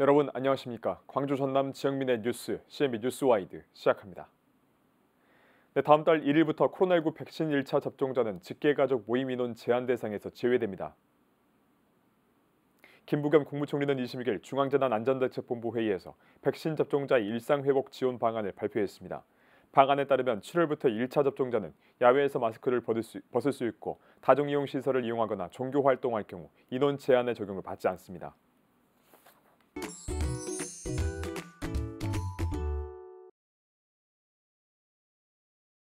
여러분 안녕하십니까? 광주 전남 지역민의 뉴스 CMB 뉴스와이드 시작합니다. 네, 다음 달 1일부터 코로나19 백신 1차 접종자는 직계가족 모임 인원 제한 대상에서 제외됩니다. 김부겸 국무총리는 26일 중앙재난안전대책본부 회의에서 백신 접종자 일상 회복 지원 방안을 발표했습니다. 방안에 따르면 7월부터 1차 접종자는 야외에서 마스크를 수, 벗을 수 있고 다중이용 시설을 이용하거나 종교 활동할 경우 인원 제한의 적용을 받지 않습니다.